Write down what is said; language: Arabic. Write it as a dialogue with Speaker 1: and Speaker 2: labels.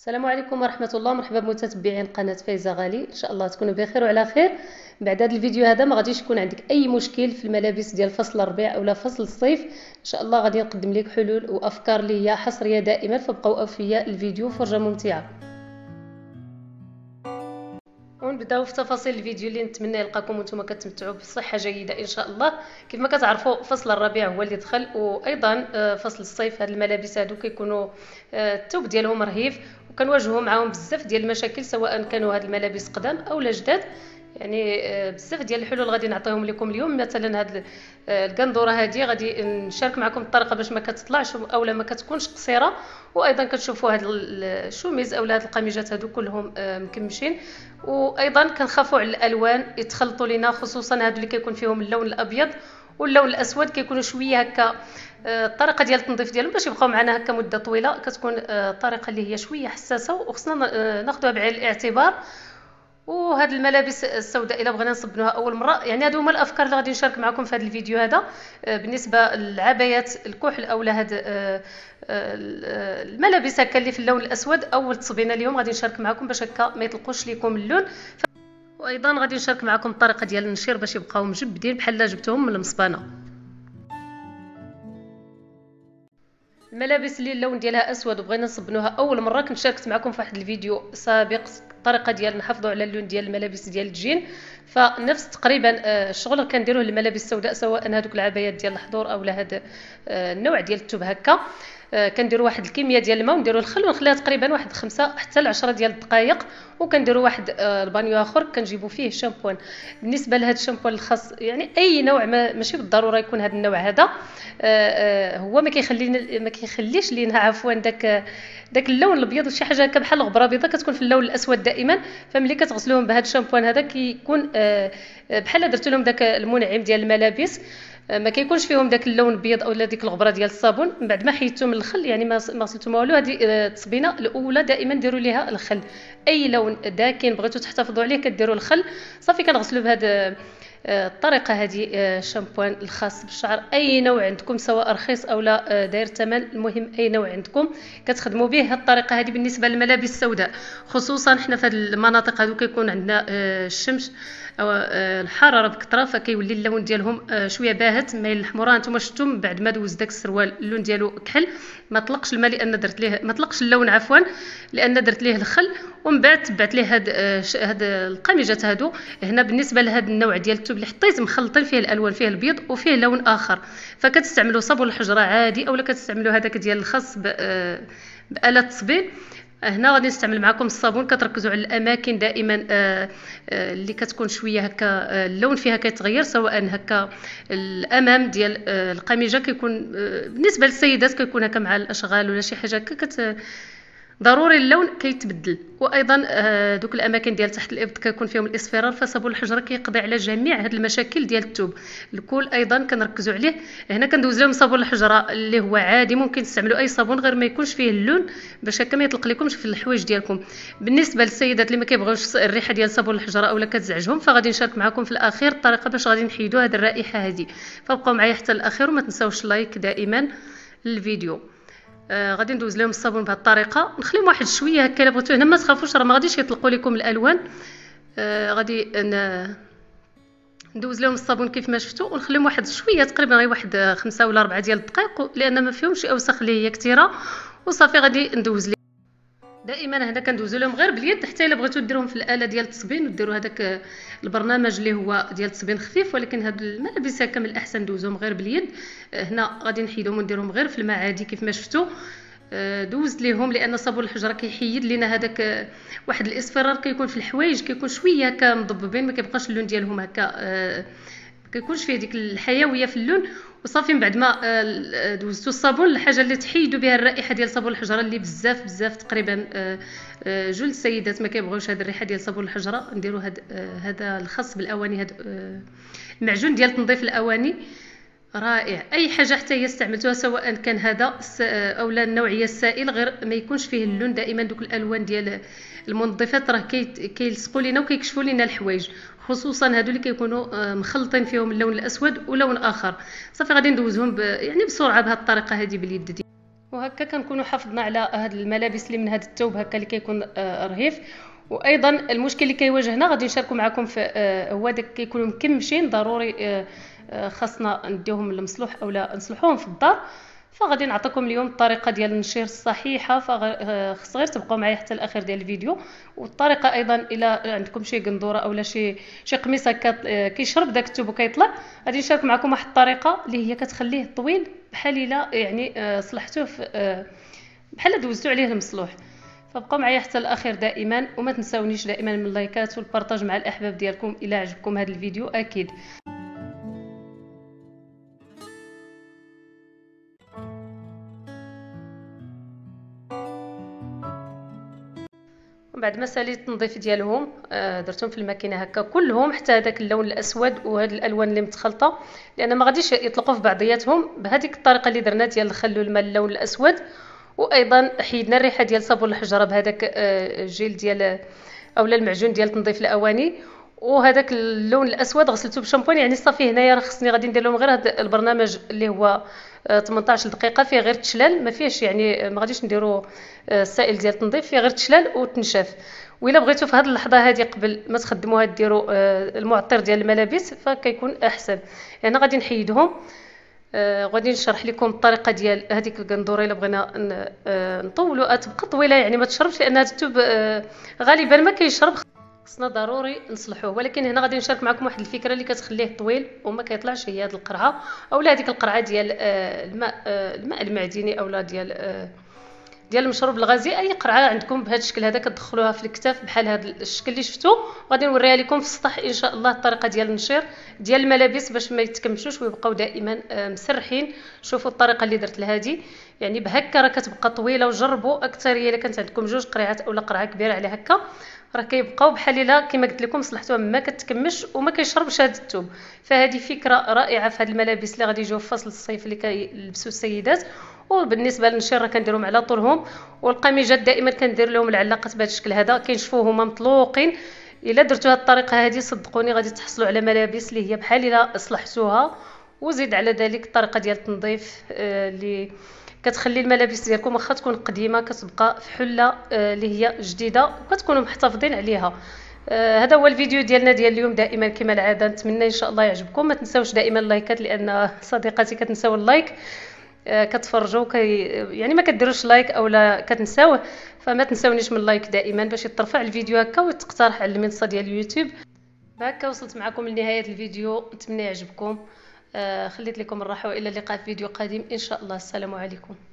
Speaker 1: السلام عليكم ورحمه الله مرحبا بمتتبعين قناه فايزه غالي ان شاء الله تكونوا بخير وعلى خير بعد هذا الفيديو هذا ما غاديش يكون عندك اي مشكل في الملابس ديال فصل الربيع أو فصل الصيف ان شاء الله غادي نقدم لك حلول وافكار ليا حصريه دائما فبقاو فيا الفيديو فرجه ممتعه نبداو في تفاصيل الفيديو اللي نتمنى يلقاكم وانتم كتمتعوا بصحه جيده ان شاء الله كيف ما كتعرفوا فصل الربيع هو اللي دخل وايضا آه، فصل الصيف هاد الملابس هادو كيكونوا آه، الثوب ديالهم رهيف وكنواجهوا معاهم بزاف ديال المشاكل سواء كانوا هاد الملابس قدام او جداد يعني آه، بزاف ديال الحلول غادي نعطيهم لكم اليوم مثلا هاد آه، القندوره هادي غادي نشارك معكم الطريقه باش ما كتطلعش اولا ما كتكونش قصيره وايضا كتشوفوا هاد الشوميز اولا هاد القميجات هادو كلهم آه، مكمشين وايضا كنخافوا على الالوان يتخلطوا لينا خصوصا هادو اللي كيكون فيهم اللون الابيض واللون الاسود كيكونوا شويه هكا الطريقه ديال التنظيف ديالهم باش يبقاو معنا هكا مده طويله كتكون الطريقه اللي هي شويه حساسه وخصنا ناخذها بعين الاعتبار وهاد الملابس السوداء الا بغينا نصبنوها اول مره يعني هادو هما الافكار اللي غادي نشارك معكم في هذا الفيديو هذا آه، بالنسبه للعبايات الكحل اولا هاد آه، آه، الملابس هكا اللي في اللون الاسود اول تصبينه اليوم غادي نشارك معكم باش هكا ما يطلقوش ليكم اللون وايضا غادي نشارك معكم الطريقه ديال النشير باش يبقاو مجبدين بحال جبتهم من المصبانه الملابس اللي اللون ديالها اسود وبغينا نصبنوها اول مره كنت شاركت معكم في واحد الفيديو سابق الطريقه ديال نحافظوا على اللون ديال الملابس ديال الجين فنفس تقريبا آه، الشغل اللي كنديروه للملابس السوداء سواء هذوك العبايات ديال الحضور او هذا آه، النوع ديال التوب هكا آه، كنديروا واحد الكميه ديال الماء ونديروا الخل ونخليها تقريبا واحد خمسة حتى 10 ديال الدقائق وكنديروا واحد آه، البانيو اخر كنجيبوا فيه الشامبوان بالنسبه لهذا الشامبوان الخاص يعني اي نوع ما ماشي بالضروره يكون هذا النوع هذا آه، هو ما كيخلينا ما كيخليش لينا عفوا داك داك اللون الابيض وشي حاجه هكا بحال الغبره بيضاء كتكون في اللون الاسود دائما فملي كتغسلوهم بهذا الشامبوان هذا كيكون بحال درت لهم داك المنعم ديال الملابس ما كيكونش فيهم داك اللون الابيض اولا ديك الغبره ديال الصابون من بعد ما حيدتو من الخل يعني ما غسلتو ما والو هذه آه، التصبينه الاولى دائما ديروا ليها الخل اي لون داكن بغيتو تحتفظوا عليه كديروا الخل صافي كنغسلو بهذا آه، الطريقه هذه آه، الشامبوان الخاص بالشعر اي نوع عندكم سواء رخيص او لا داير ثمن المهم اي نوع عندكم كتخدموا به هذه الطريقه هذه بالنسبه للملابس السوداء خصوصا حنا في هذه المناطق هذو كيكون عندنا الشمس آه، الحراره بكثره فكيولي اللون ديالهم آه، شويه باهت مايل الحمران نتوما شفتم بعد ما دوز داك السروال اللون ديالو كحل ما طلقش الماء لان درت ليه ما طلقش اللون عفوا لان درت ليه الخل ومن بعد تبعت ليه هاد آه، هاد القميجات هادو هنا بالنسبه لهاد النوع ديال التوب اللي حطيت مخلطين فيه الالوان فيه البيض وفيه لون اخر فكتستعملوا صابون الحجره عادي اولا كتستعملوا هذاك ديال الخاص بآلة التصبيل آه، هنا غادي نستعمل معكم الصابون كتركزوا على الاماكن دائما آآ آه، آآ آه، اللي كتكون شويه هكا اللون فيها كيتغير سواء هكا الامام ديال القميجه كيكون بالنسبه للسيدات كيكون هكا مع الاشغال ولا شي حاجه هكا ضروري اللون كيتبدل وايضا آه، دوك الاماكن ديال تحت الابط كيكون فيهم الاصفرار فصابون الحجره كيقضي على جميع هاد المشاكل ديال الثوب الكول ايضا كنركزوا عليه هنا كندوز لهم صابون الحجره اللي هو عادي ممكن تستعملوا اي صابون غير ما يكونش فيه اللون باش هكا ما يطلق لكمش في الحوايج ديالكم بالنسبه للسيدات اللي ما كيبغيوش الريحه ديال صابون الحجره اولا كتزعجهم فغادي نشارك معكم في الاخير الطريقه باش غادي نحيدوا هاد الرائحه هذه فبقاو معايا حتى الاخير وما تنساوش لايك دائما للفيديو آه غادي ندوز لهم الصابون بهذه الطريقه نخليهم واحد شويه هكا الا بغيتو هنا ما تخافوش راه ما غاديش يطلقوا لكم الالوان آه غادي ندوز لهم الصابون كيف ما شفتوا ونخليهم واحد شويه تقريبا غير واحد خمسة ولا ربعة ديال الدقائق لان ما فيهمش اوسخ اللي هي كثيره وصافي غادي ندوز دائما هنا كندوزو لهم غير باليد حتى الا بغيتو ديروهم في الاله ديال التصبين وديروا هذاك البرنامج اللي هو ديال التصبين خفيف ولكن هاد الملابس هكا من الاحسن دوزوهم غير باليد آه، هنا غادي نحيدهم ونديرهم غير في المعادي كيف ما شفتوا آه، دوزت ليهم لان صابون الحجره كيحيد لينا هذاك آه، واحد الاصفرار كيكون في الحوايج كيكون شويه هكا مضببين ما كيبقاش اللون ديالهم هكا كيكونش فيه ديك الحيويه في اللون وصافي من بعد ما آه، دوزتو الصابون الحاجه اللي تحيدوا بها الرائحه ديال صابون الحجره اللي بزاف بزاف تقريبا آه، آه، جوج السيدات ما كيبغيوش هاد الريحه ديال صابون الحجره نديروا هاد هذا الخاص بالاواني هاد المعجون ديال تنظيف الاواني رائع اي حاجه حتى هي استعملتوها سواء كان هذا او لا النوعيه السائل غير ما يكونش فيه اللون دائما دوك الالوان ديال المنظفات راه كيلصقوا لينا وكيكشفوا لينا الحوايج خصوصا هادو اللي كيكونوا آه، مخلطين فيهم اللون الاسود ولون اخر صافي غادي ندوزهم يعني بسرعه بهذه الطريقه هذه باليد دي وهكا كنكونوا حافظنا على هاد الملابس اللي من هاد الثوب هكا اللي كيكون آه، رهيف وايضا المشكل اللي كيواجهنا غادي نشاركو معكم في آه، هو داك كيكونوا مكمشين ضروري خاصنا نديوهم للمصلوح اولا نصلحوهم في الدار فغادي نعطيكم اليوم الطريقه ديال النشير الصحيحه فخص آه، غير تبقاو معايا حتى الاخر ديال الفيديو والطريقه ايضا الا عندكم شي قندوره اولا شي شي قميص هكا آه، كيشرب داك الثوب وكيطلع غادي نشارك معكم واحد الطريقه اللي هي كتخليه طويل بحال الا يعني آه، صلحتوه بحال دوزتو عليه المصلوح فبقوا معايا حتى الاخير دائما وما تنساونيش دائما من اللايكات والبارطاج مع الاحباب ديالكم الى عجبكم هذا الفيديو اكيد ومن بعد ما ساليت التنظيف ديالهم آه درتهم في الماكينه هكا كلهم حتى هذاك اللون الاسود وهاد الالوان اللي متخلطه لان ما غاديش يطلقوا في بعضياتهم بهذيك الطريقه اللي درنا ديال الخل الماء اللون الاسود وايضا حيدنا الريحه ديال صابون الحجره بهذاك الجيل آه ديال اولا المعجون ديال تنظيف الاواني وهذاك اللون الاسود غسلته بالشامبوين يعني صافي هنايا راه خصني غادي ندير لهم غير هذا البرنامج اللي هو 18 آه، دقيقه فيه غير تشلال ما فيهش يعني آه، ما غاديش نديرو آه، السائل ديال التنظيف فيه غير تشلال وتنشاف وإلا بغيتو في هذه اللحظه هذه قبل ما تخدموها ديروا المعطر ديال الملابس فكيكون احسن هنا يعني غادي نحيدهم غادي نشرح لكم الطريقه ديال هذيك القندوره الا بغينا نطولوا تبقى طويله يعني ما تشربش لان هذا التوب غالبا ما كيشرب خصنا ضروري نصلحوه ولكن هنا غادي نشارك معكم واحد الفكره اللي كتخليه طويل وما كيطلعش هي هذه القرعه اولا هذيك القرعه ديال آه، الماء آه، الماء المعدني اولا ديال آه، ديال المشروب الغازي اي قرعه عندكم بهذا الشكل هذا كتدخلوها في الكتاف بحال هذا الشكل اللي شفتو وغادي نوريها لكم في السطح ان شاء الله الطريقه ديال النشير ديال الملابس باش ما يتكمشوش ويبقاو دائما آه، مسرحين شوفوا الطريقه اللي درت لها دي يعني بهكا راه كتبقى طويله وجربوا اكثر الا كانت عندكم جوج قريعات اولا قرعه كبيره على هكا راه كيبقاو بحال الا كما قلت لكم صلحتوها ما كتكمش وما كيشربش هذا الثوب فهذه فكره رائعه في هذه الملابس اللي غادي يجيو في فصل الصيف اللي كيلبسوا السيدات وبالنسبه للنشير كنديرهم على طولهم والقميجات دائما كندير لهم العلاقات بهذا الشكل هذا كينشفوه هما مطلوقين الا درتوا هذه الطريقه هذه صدقوني غادي تحصلوا على ملابس اللي هي بحال الا صلحتوها وزيد على ذلك الطريقه ديال التنظيف آه، اللي كتخلي الملابس ديالكم واخا تكون قديمه كتبقى في حله آه، اللي هي جديده وكتكونوا محتفظين عليها آه، هذا هو الفيديو ديالنا ديال اليوم دائما كما العاده نتمنى ان شاء الله يعجبكم ما تنساوش دائما اللايكات لان صديقاتي كتنساو اللايك آه، كتفرجوا كي يعني ما كديروش لايك اولا كتنساوه فما تنساونيش من لايك دائما باش يترفع الفيديو هكا وتقترح على المنصه ديال اليوتيوب هكا وصلت معكم لنهايه الفيديو نتمنى يعجبكم آه خليت لكم الراحه والى اللقاء في فيديو قادم ان شاء الله السلام عليكم